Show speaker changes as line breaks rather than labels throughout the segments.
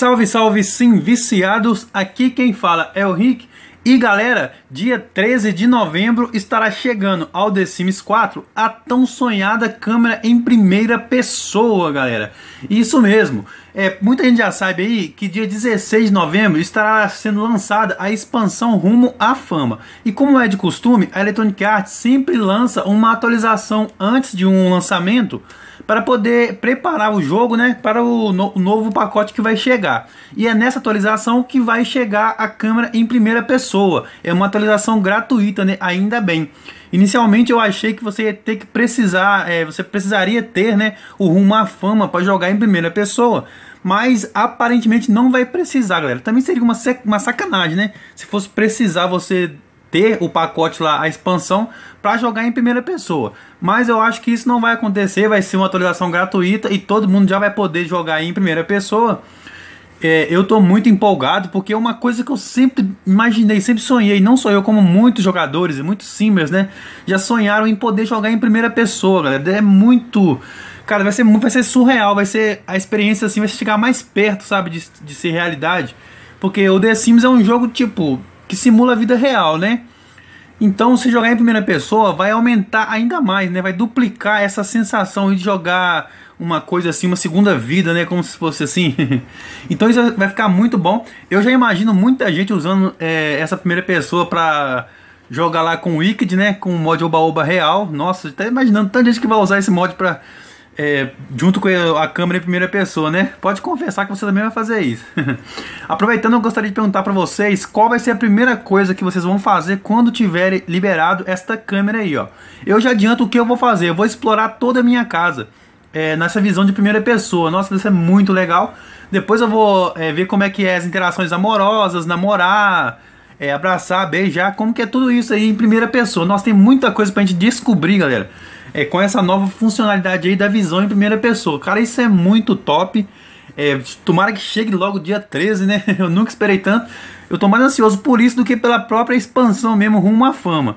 Salve, salve, sim, viciados! Aqui quem fala é o Rick e galera, dia 13 de novembro estará chegando ao The Sims 4 a tão sonhada câmera em primeira pessoa, galera. Isso mesmo. É, muita gente já sabe aí que dia 16 de novembro estará sendo lançada a expansão rumo à fama. E como é de costume, a Electronic Arts sempre lança uma atualização antes de um lançamento para poder preparar o jogo né, para o, no o novo pacote que vai chegar. E é nessa atualização que vai chegar a câmera em primeira pessoa pessoa. É uma atualização gratuita, né? ainda bem. Inicialmente eu achei que você ia ter que precisar, é, você precisaria ter né, o rumo à fama para jogar em primeira pessoa. Mas aparentemente não vai precisar, galera. Também seria uma, uma sacanagem, né? Se fosse precisar você ter o pacote lá, a expansão, para jogar em primeira pessoa. Mas eu acho que isso não vai acontecer, vai ser uma atualização gratuita e todo mundo já vai poder jogar em primeira pessoa é, eu tô muito empolgado porque é uma coisa que eu sempre imaginei, sempre sonhei, não só eu, como muitos jogadores e muitos Sims, né? Já sonharam em poder jogar em primeira pessoa, galera. É muito. Cara, vai ser, vai ser surreal, vai ser. A experiência assim vai chegar mais perto, sabe, de, de ser realidade. Porque o The Sims é um jogo, tipo, que simula a vida real, né? Então, se jogar em primeira pessoa, vai aumentar ainda mais, né? Vai duplicar essa sensação de jogar uma coisa assim, uma segunda vida, né? Como se fosse assim. então, isso vai ficar muito bom. Eu já imagino muita gente usando é, essa primeira pessoa pra jogar lá com o Wicked, né? Com o mod Oba Oba real. Nossa, tá imaginando tanta gente que vai usar esse mod pra é, junto com a câmera em primeira pessoa, né? Pode confessar que você também vai fazer isso. Aproveitando, eu gostaria de perguntar para vocês qual vai ser a primeira coisa que vocês vão fazer quando tiver liberado esta câmera aí, ó. Eu já adianto o que eu vou fazer, eu vou explorar toda a minha casa. É, nessa visão de primeira pessoa. Nossa, isso é muito legal. Depois eu vou é, ver como é que é as interações amorosas, namorar, é, abraçar, beijar, como que é tudo isso aí em primeira pessoa. Nossa, tem muita coisa pra gente descobrir, galera é, com essa nova funcionalidade aí da visão em primeira pessoa. Cara, isso é muito top. É, tomara que chegue logo dia 13, né? Eu nunca esperei tanto. Eu tô mais ansioso por isso do que pela própria expansão mesmo rumo à fama.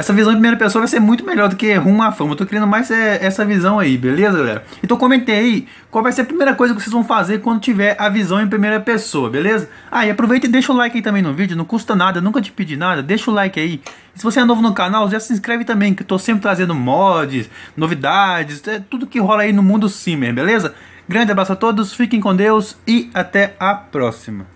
Essa visão em primeira pessoa vai ser muito melhor do que rumo à fama. Eu tô querendo mais é, essa visão aí, beleza, galera? Então comentei aí qual vai ser a primeira coisa que vocês vão fazer quando tiver a visão em primeira pessoa, beleza? Ah, e aproveita e deixa o like aí também no vídeo, não custa nada, nunca te pedi nada, deixa o like aí. E se você é novo no canal, já se inscreve também, que eu tô sempre trazendo mods, novidades, é tudo que rola aí no mundo Simmer, beleza? Grande abraço a todos, fiquem com Deus e até a próxima.